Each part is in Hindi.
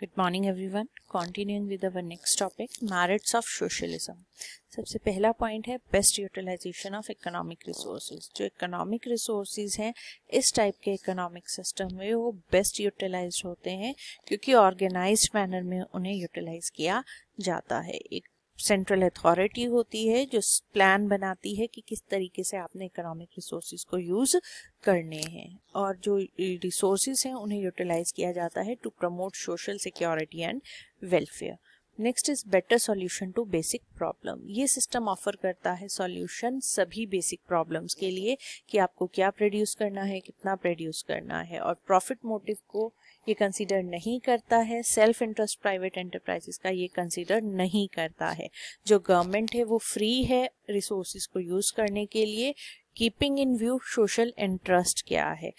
good morning everyone continuing with our next topic merits of socialism सबसे पहला पॉइंट है best utilization of economic resources जो इकोनॉमिक रिसोर्सेज हैं इस टाइप के इकोनॉमिक सिस्टम में वो बेस्ट यूटिलाइज होते हैं क्योंकि ऑर्गेनाइज मैनर में उन्हें यूटिलाइज किया जाता है एक सेंट्रल अथॉरिटी होती है जो प्लान बनाती है कि किस तरीके से आपने इकोनॉमिक रिसोर्सेज को यूज़ करने हैं और जो रिसोर्स हैं उन्हें यूटिलाइज किया जाता है to promote social security and welfare next is better solution to basic problem ये सिस्टम ऑफर करता है सॉल्यूशन सभी बेसिक प्रॉब्लम्स के लिए कि आपको क्या प्रोड्यूस करना है कितना प्रोड्यूस करना है और प्रॉफिट मोटिव को ये कंसीडर नहीं करता है सेल्फ इंटरेस्ट प्राइवेट एंटरप्राइजेस का ये कंसीडर नहीं करता है जो गवर्नमेंट है वो फ्री है रिसोर्सेज को यूज़ करने के लिए keeping in view social interest क्या है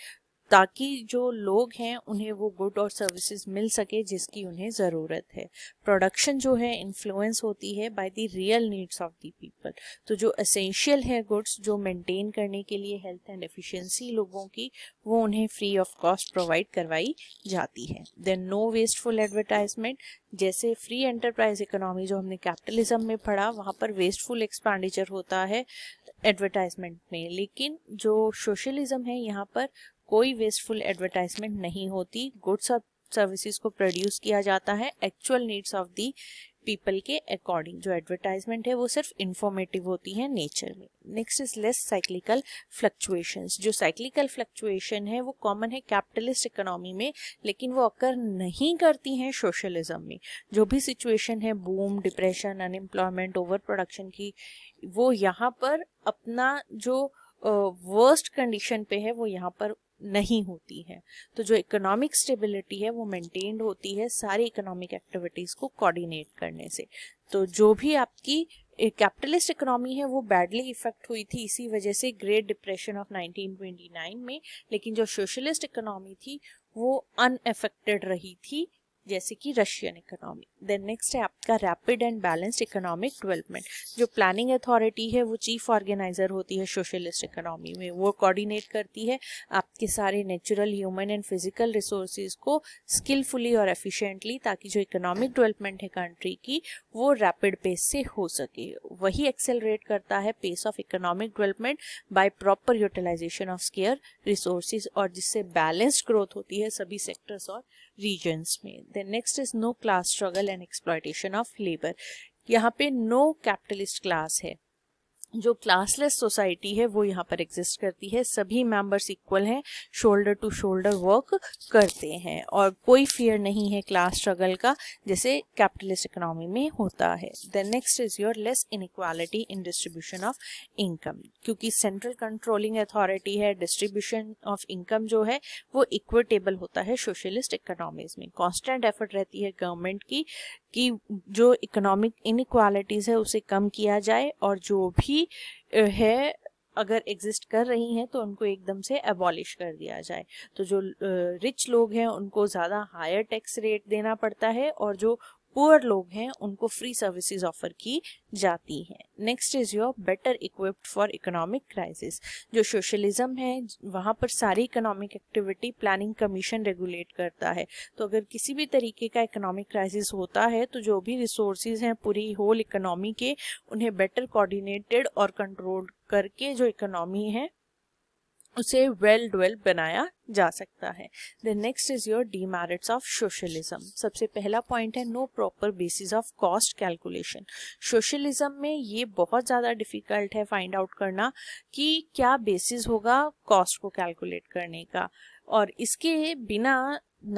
ताकि जो लोग हैं उन्हें वो गुड और सर्विसेज मिल सके जिसकी उन्हें ज़रूरत है प्रोडक्शन जो है इन्फ्लुएंस होती है by the real needs of the people तो जो असेंशियल है गुड्स जो मेंटेन करने के लिए हेल्थ एंड एफिशिएंसी लोगों की वो उन्हें फ्री ऑफ कॉस्ट प्रोवाइड करवाई जाती है देन नो वेस्टफुल एडवर्टाइजमेंट जैसे फ्री एंटरप्राइज इकोनॉमी जो हमने कैपिटलिज्म में पढ़ा वहाँ पर वेस्टफुल एक्सपेंडिचर होता है एडवर्टाइजमेंट में लेकिन जो सोशलिज्म है यहाँ पर कोई वेस्टफुल एडवर्टाइजमेंट नहीं होती गुड्स और सर्विसेज को प्रोड्यूस किया जाता है actual needs of the people के अकॉर्डिंग जो एडवर्टाइजमेंट है वो सिर्फ इंफॉर्मेटिव होती है नेचर में next is less cyclical fluctuations जो साइक्लिकल फ्लक्चुएशन है वो कॉमन है कैपिटलिस्ट इकोनॉमी में लेकिन वो अक्कर नहीं करती हैं सोशलिज्म में जो भी सिचुएशन है boom depression unemployment over production की वो यहाँ पर अपना जो वर्स्ट uh, कंडीशन पे है वो यहाँ पर नहीं होती है तो जो इकोनॉमिक स्टेबिलिटी है वो मेंटेन्ड होती है सारी इकोनॉमिक एक्टिविटीज़ को कोऑर्डिनेट करने से तो जो भी आपकी कैपिटलिस्ट इकोनॉमी है वो बैडली इफेक्ट हुई थी इसी वजह से ग्रेट डिप्रेशन ऑफ 1929 में लेकिन जो सोशलिस्ट इकोनॉमी थी वो अनएफेक्टेड रही थी जैसे कि रशियन इकोनॉमी देन नेक्स्ट है आपका rapid and balanced economic development जो प्लानिंग अथॉरिटी है वो चीफ ऑर्गेनाइजर होती है सोशलिस्ट इकोनॉमी में वो कोऑर्डिनेट करती है आपके सारे natural human and physical resources को स्किलफुली और एफिशिएंटली ताकि जो इकोनॉमिक डेवलपमेंट है कंट्री की वो रैपिड पेस से हो सके वही एक्सेलरेट करता है pace of economic development by proper utilization of scarce resources और जिससे बैलेंस्ड ग्रोथ होती है सभी सेक्टर्स और रीजन्स में then next is no class struggle and exploitation of labour यहाँ पे नो कैपिटलिस्ट क्लास है जो क्लासलेस सोसाइटी है वो यहाँ पर एग्जिस्ट करती है सभी मेंबर्स इक्वल हैं शोल्डर टू शोल्डर वर्क करते हैं और कोई फियर नहीं है क्लास स्ट्रगल का जैसे कैपिटलिस्ट इकोनॉमी में होता है then next is your less inequality in distribution of income क्योंकि सेंट्रल कंट्रोलिंग अथॉरिटी है डिस्ट्रीब्यूशन ऑफ इनकम जो है वो इक्वेटेबल होता है सोशलिस्ट इकोनॉमीज में कॉन्स्टेंट एफर्ट रहती है गवर्नमेंट की कि जो इकोनॉमिक इनक्वालिटीज़ है उसे कम किया जाए और जो भी है अगर एग्जिस्ट कर रही हैं तो उनको एकदम से एबॉलिश कर दिया जाए तो जो रिच लोग हैं उनको ज़्यादा हायर टैक्स रेट देना पड़ता है और जो पुअर लोग हैं उनको फ्री सर्विसेज ऑफर की जाती हैं next is your better equipped for economic crisis जो सोशलिज्म है वहाँ पर सारी economic activity planning commission regulate करता है तो अगर किसी भी तरीके का इकोनॉमिक क्राइसिस होता है तो जो भी रिसोर्सेज हैं पूरी होल इकोनॉमी के उन्हें बेटर कोऑर्डिनेटेड और कंट्रोल्ड करके जो इकोनॉमी है उसे वेल डुएल बनाया जा सकता है the next is your demerits of socialism सबसे पहला पॉइंट है no proper basis of cost calculation socialism में ये बहुत ज़्यादा डिफिकल्ट है फाइंड आउट करना कि क्या बेसिस होगा कॉस्ट को कैलकुलेट करने का और इसके बिना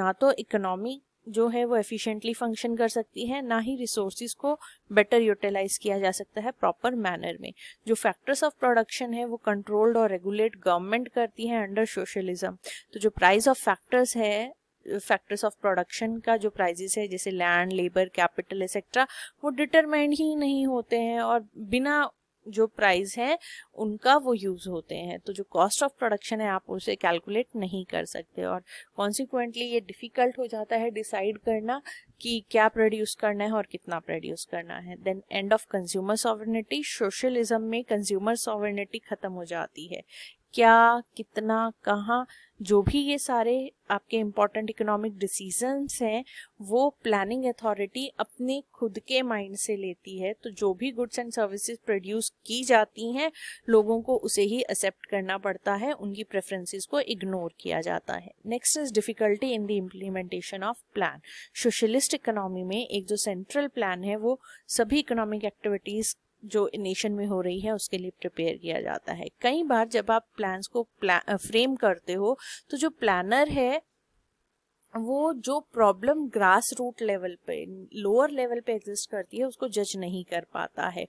ना तो इकोनॉमिक जो है वो एफिशिएंटली फंक्शन कर सकती है ना ही रिसोर्सिस को बेटर यूटिलाइज किया जा सकता है प्रॉपर मैनर में जो फैक्टर्स ऑफ प्रोडक्शन है वो कंट्रोल्ड और रेगुलेट गवर्नमेंट करती है अंडर सोशलिज्म तो जो प्राइस ऑफ फैक्टर्स है फैक्टर्स ऑफ प्रोडक्शन का जो प्राइजेस है जैसे लैंड लेबर कैपिटल एक्सेट्रा वो डिटरमाइंड ही नहीं होते हैं और बिना जो प्राइस है उनका वो यूज़ होते हैं तो जो कॉस्ट ऑफ प्रोडक्शन है आप उसे कैलकुलेट नहीं कर सकते और कॉन्सिक्वेंटली ये डिफ़िकल्ट हो जाता है डिसाइड करना कि क्या प्रोड्यूस करना है और कितना प्रोड्यूस करना है then end of consumer sovereignty socialism में कंज्यूमर सॉवर्निटी ख़त्म हो जाती है क्या कितना कहाँ जो भी ये सारे आपके इम्पोर्टेंट इकोनॉमिक डिसीजंस हैं वो प्लानिंग अथॉरिटी अपने खुद के माइंड से लेती है तो जो भी गुड्स एंड सर्विसेज प्रोड्यूस की जाती हैं लोगों को उसे ही एक्सेप्ट करना पड़ता है उनकी प्रेफरेंसेस को इग्नोर किया जाता है next is difficulty in the implementation of plan socialist economy में एक जो सेंट्रल प्लान है वो सभी इकोनॉमिक एक्टिविटीज़ जो नेशन में हो रही है उसके लिए प्रिपेयर किया जाता है कई बार जब आप प्लान्स को प्ला, फ्रेम करते हो तो जो प्लानर है वो जो प्रॉब्लम ग्रास रूट लेवल पे लोअर लेवल पे एग्जिस्ट करती है उसको जज नहीं कर पाता है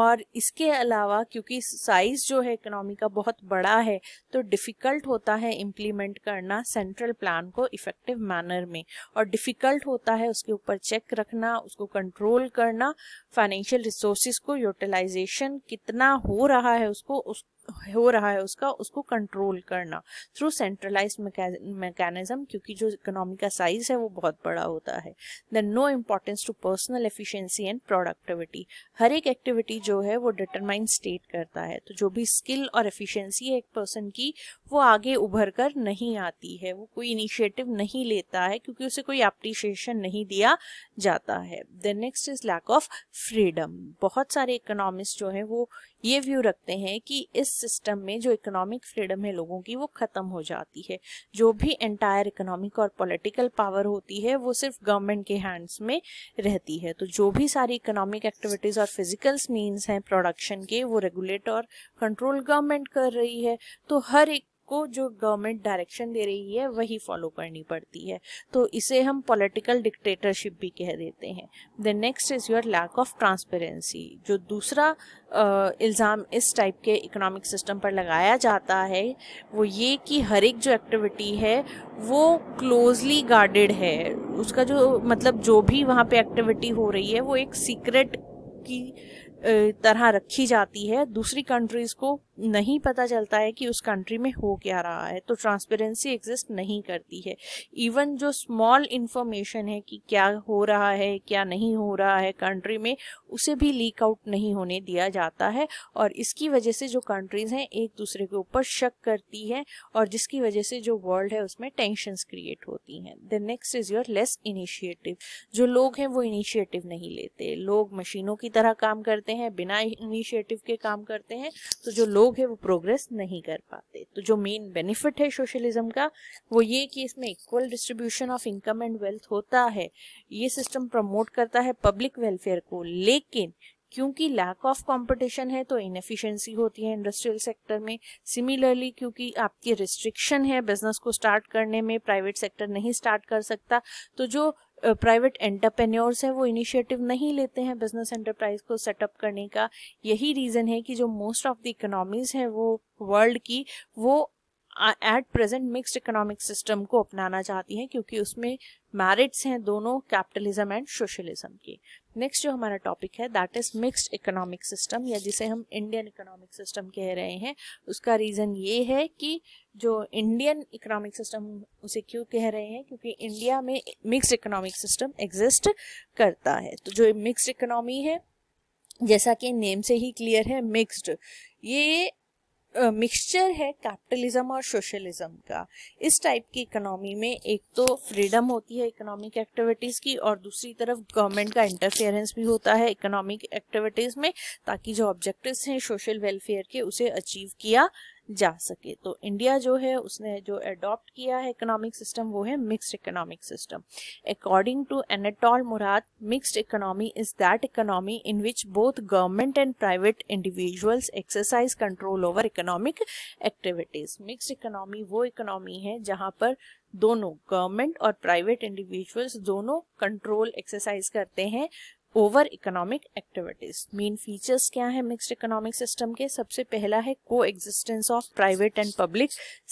और इसके अलावा क्योंकि साइज जो है इकोनॉमी का बहुत बड़ा है तो डिफ़िकल्ट होता है इम्प्लीमेंट करना सेंट्रल प्लान को इफ़ेक्टिव मैनर में और डिफ़िकल्ट होता है उसके ऊपर चेक रखना उसको कंट्रोल करना फाइनेंशियल रिसोर्सिस को यूटिलाइजेशन कितना हो रहा है उसको उस हो रहा है उसका उसको कंट्रोल करना थ्रू सेंट्रलाइज मैकेनिज्म क्योंकि जो इकोनॉमी का साइज है वो बहुत बड़ा होता है then no importance to personal efficiency and productivity हर एक एक्टिविटी जो है वो डिटरमाइन स्टेट करता है तो जो भी स्किल और एफिशिएंसी है एक पर्सन की वो आगे उभर कर नहीं आती है वो कोई इनिशिएटिव नहीं लेता है क्योंकि उसे कोई अप्रिशिएशन नहीं दिया जाता है then next is lack of freedom बहुत सारे इकोनॉमिस्ट जो है वो ये व्यू रखते हैं कि इस सिस्टम में जो इकोनॉमिक फ्रीडम है लोगों की वो ख़त्म हो जाती है जो भी एंटायर इकोनॉमिक और पॉलिटिकल पावर होती है वो सिर्फ गवर्नमेंट के हैंड्स में रहती है तो जो भी सारी इकोनॉमिक एक्टिविटीज़ और फिजिकल्स मीन्स हैं प्रोडक्शन के वो रेगुलेट और कंट्रोल गवर्नमेंट कर रही है तो हर एक को जो गवर्नमेंट डायरेक्शन दे रही है वही फॉलो करनी पड़ती है तो इसे हम पॉलिटिकल डिक्टेटरशिप भी कह देते हैं the next is your lack of transparency जो दूसरा इल्ज़ाम इस टाइप के इकोनॉमिक सिस्टम पर लगाया जाता है वो ये कि हर एक जो एक्टिविटी है वो क्लोजली गार्डेड है उसका जो मतलब जो भी वहाँ पे एक्टिविटी हो रही है वो एक सीक्रेट की तरह रखी जाती है दूसरी कंट्रीज को नहीं पता चलता है कि उस कंट्री में हो क्या रहा है तो ट्रांसपेरेंसी एग्जिस्ट नहीं करती है इवन जो स्मॉल इन्फॉर्मेशन है कि क्या हो रहा है क्या नहीं हो रहा है कंट्री में उसे भी लीक आउट नहीं होने दिया जाता है और इसकी वजह से जो कंट्रीज हैं एक दूसरे के ऊपर शक करती है और जिसकी वजह से जो वर्ल्ड है उसमें टेंशन क्रिएट होती हैं the next is your less initiative जो लोग हैं वो इनिशिएटिव नहीं लेते लोग मशीनों की तरह काम करते करते हैं बिना इनिशिएटिव के काम करते हैं तो जो लोग हैं वो प्रोग्रेस नहीं कर पाते तो जो मेन बेनिफिट है सोशलिज्म का वो ये कि इसमें equal distribution of income and wealth होता है ये सिस्टम प्रमोट करता है पब्लिक वेलफेयर को लेकिन क्योंकि लैक ऑफ कंपटीशन है तो इनफिशिएंसी होती है इंडस्ट्रियल सेक्टर में सिमिलरली क्योंकि आपकी रिस्ट्रिक्शन है बिजनेस को स्टार्ट करने में प्राइवेट सेक्टर नहीं स्टार्ट कर सकता तो जो प्राइवेट एंटरप्रेन्योर्स हैं वो इनिशिएटिव नहीं लेते हैं बिजनेस एंटरप्राइज को सेटअप करने का यही रीज़न है कि जो मोस्ट ऑफ द इकोनॉमीज़ हैं वो वर्ल्ड की वो at present mixed economic system को अपनाना चाहती हैं क्योंकि उसमें मैरिट्स हैं दोनों कैपिटलिज्म एंड सोशलिज्म की नेक्स्ट जो हमारा टॉपिक है that is mixed economic system या जिसे हम इंडियन इकोनॉमिक सिस्टम कह रहे हैं उसका रीज़न ये है कि जो इंडियन इकोनॉमिक सिस्टम उसे क्यों कह रहे हैं क्योंकि इंडिया में मिक्सड इकोनॉमिक सिस्टम एग्जिस्ट करता है तो जो मिक्सड इकोनॉमी है जैसा कि नेम से ही क्लियर है मिक्स्ड ये मिक्सचर है कैपिटलिज्म और सोशलिज्म का इस टाइप की इकोनॉमी में एक तो फ्रीडम होती है इकोनॉमिक एक्टिविटीज़ की और दूसरी तरफ गवर्नमेंट का इंटरफेरेंस भी होता है इकोनॉमिक एक्टिविटीज़ में ताकि जो ऑब्जेक्टिव्स हैं सोशल वेलफेयर के उसे अचीव किया जा सके तो इंडिया जो है उसने जो एडॉप्ट किया है इकोनॉमिक सिस्टम वो है mixed economic system according to Anatol Murad mixed economy is that economy in which both government and private individuals exercise control over economic activities mixed economy वो इकोनॉमी है जहाँ पर दोनों गवर्नमेंट और प्राइवेट इंडिविजुअल्स दोनों कंट्रोल एक्सरसाइज करते हैं over economic activities main features क्या है मिक्सड इकोनॉमिक सिस्टम के सबसे पहला है coexistence of private and public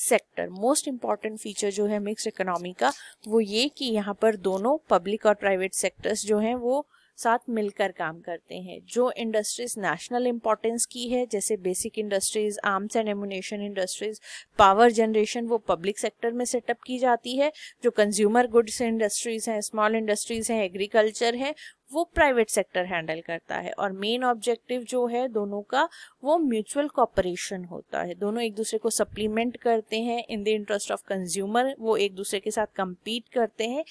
sector most important feature जो है मिक्सड इकोनॉमी का वो ये कि यहाँ पर दोनों पब्लिक और प्राइवेट सेक्टर्स जो हैं वो साथ मिलकर काम करते हैं जो इंडस्ट्रीज नेशनल इंपॉर्टेंस की है जैसे basic industries arms and ammunition industries power generation वो पब्लिक सेक्टर में सेटअप की जाती है जो कंज्यूमर गुड्स इंडस्ट्रीज हैं स्मॉल इंडस्ट्रीज हैं एग्रीकल्चर है वो प्राइवेट सेक्टर हैंडल करता है और मेन ऑब्जेक्टिव जो है दोनों का वो म्यूचुअल कॉपरेशन होता है दोनों एक दूसरे को सप्लीमेंट करते हैं in the interest of consumer वो एक दूसरे के साथ कंपीट करते हैं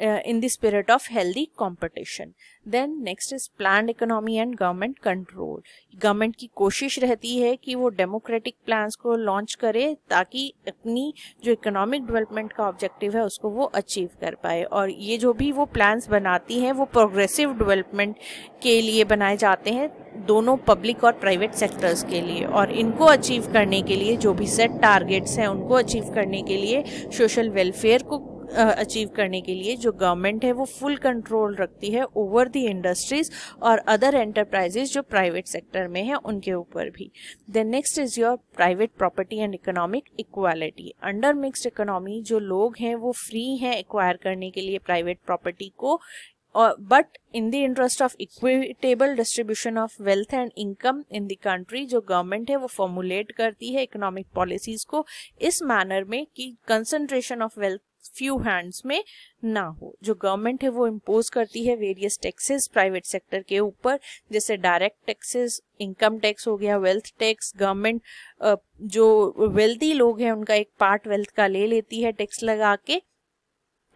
uh, in the spirit of healthy competition then next is planned economy and government control government की कोशिश रहती है कि वो डेमोक्रेटिक प्लान्स को लॉन्च करे ताकि अपनी जो इकोनॉमिक डेवलपमेंट का ऑब्जेक्टिव है उसको वो अचीव कर पाए और ये जो भी वो प्लान्स बनाती हैं वो प्रोग्रेसिव डेवलपमेंट के लिए बनाए जाते हैं दोनों पब्लिक और प्राइवेट सेक्टर्स के लिए और इनको अचीव करने के लिए जो भी सेट टारगेट्स हैं उनको अचीव करने के लिए सोशल वेलफेयर को अचीव करने के लिए जो गवर्नमेंट है वो फुल कंट्रोल रखती है ओवर दी इंडस्ट्रीज और अदर एंटरप्राइजेज जो प्राइवेट सेक्टर में है उनके ऊपर भी then next is your private property and economic equality under mixed economy जो लोग हैं वो फ्री हैं एक्वायर करने के लिए प्राइवेट प्रॉपर्टी को और but in the interest of equitable distribution of wealth and income in the country जो गवर्नमेंट है वो फॉर्मुलेट करती है इकोनॉमिक पॉलिसीज को इस मैनर में कि concentration of wealth few hands में ना हो जो गवर्नमेंट है वो इम्पोज करती है वेरियस टैक्सेस प्राइवेट सेक्टर के ऊपर जैसे डायरेक्ट टैक्सेस इनकम टैक्स हो गया वेल्थ टैक्स गवर्नमेंट जो वेल्थी लोग हैं उनका एक पार्ट वेल्थ का ले लेती है टैक्स लगा के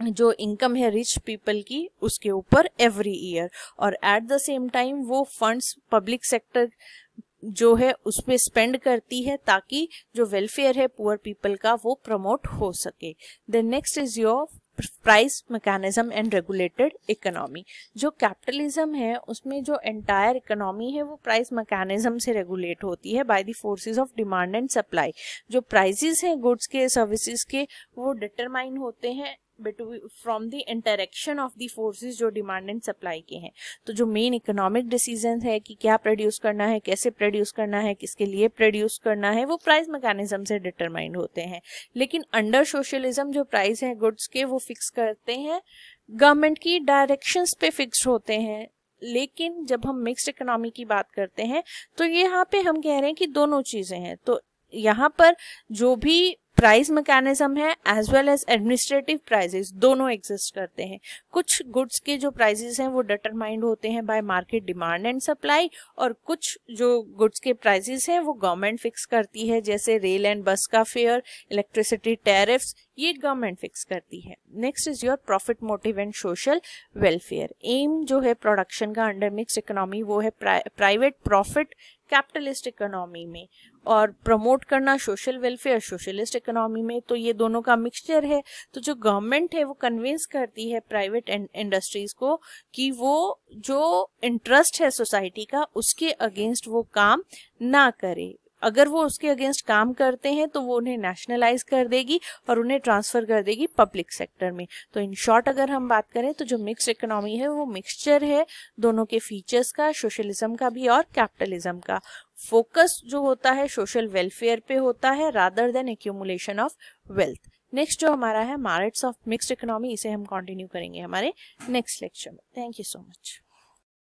जो इनकम है रिच पीपल की उसके ऊपर एवरी ईयर और एट द सेम टाइम वो फंड्स पब्लिक सेक्टर जो है उस पर स्पेंड करती है ताकि जो वेलफेयर है पुअर पीपल का वो प्रमोट हो सके then next is your price mechanism and regulated economy जो कैपिटलिज्म है उसमें जो एंटायर इकोनॉमी है वो प्राइस मैकेनिज्म से रेगुलेट होती है by the forces of demand and supply जो प्राइजेस हैं गुड्स के सर्विसेज के वो डिटरमाइन होते हैं from the interaction of the forces जो डिमांड एंड सप्लाई के हैं तो जो मेन इकोनॉमिक डिसीजन है कि क्या प्रोड्यूस करना है कैसे प्रोड्यूस करना है किसके लिए प्रोड्यूस करना है वो प्राइस मैकेनिज्म से डिटरमाइंड होते हैं लेकिन अंडर सोशलिज्म जो प्राइस है गुड्स के वो फिक्स करते हैं गवर्नमेंट की डायरेक्शंस पे फिक्स होते हैं लेकिन जब हम मिक्सड इकोनॉमी की बात करते हैं तो यहाँ पे हम कह रहे हैं कि दोनों चीजें हैं तो यहाँ पर जो भी प्राइस मैकेनिज्म है as well as administrative prices दोनों एग्जिस्ट करते हैं कुछ गुड्स के जो प्राइजेस हैं वो डिटरमाइंड होते हैं by market demand and supply और कुछ जो गुड्स के प्राइजेस हैं वो गवर्नमेंट फिक्स करती है जैसे रेल एंड बस का फेयर इलेक्ट्रिसिटी टेरिफ ये गवर्नमेंट फिक्स करती है next is your profit motive and social welfare aim जो है प्रोडक्शन का अंडर मिक्स इकोनॉमी वो है प्राइवेट प्रॉफिट कैपिटलिस्ट इकोनॉमी में और प्रमोट करना सोशल वेलफेयर सोशलिस्ट इकोनॉमी में तो ये दोनों का मिक्सचर है तो जो गवर्नमेंट है वो कन्विंस करती है प्राइवेट इंडस्ट्रीज को कि वो जो इंटरेस्ट है सोसाइटी का उसके अगेंस्ट वो काम ना करे अगर वो उसके अगेंस्ट काम करते हैं तो वो उन्हें नेशनलाइज कर देगी और उन्हें ट्रांसफर कर देगी पब्लिक सेक्टर में तो इन शॉर्ट अगर हम बात करें तो जो मिक्स इकोनॉमी है वो मिक्सचर है दोनों के फीचर्स का सोशलिज्म का भी और कैपिटलिज्म का फोकस जो होता है सोशल वेलफेयर पे होता है rather than accumulation of wealth next जो हमारा है मार्ट्स ऑफ मिक्स्ड इकोनॉमी इसे हम कंटिन्यू करेंगे हमारे नेक्स्ट लेक्चर में थैंक यू सो मच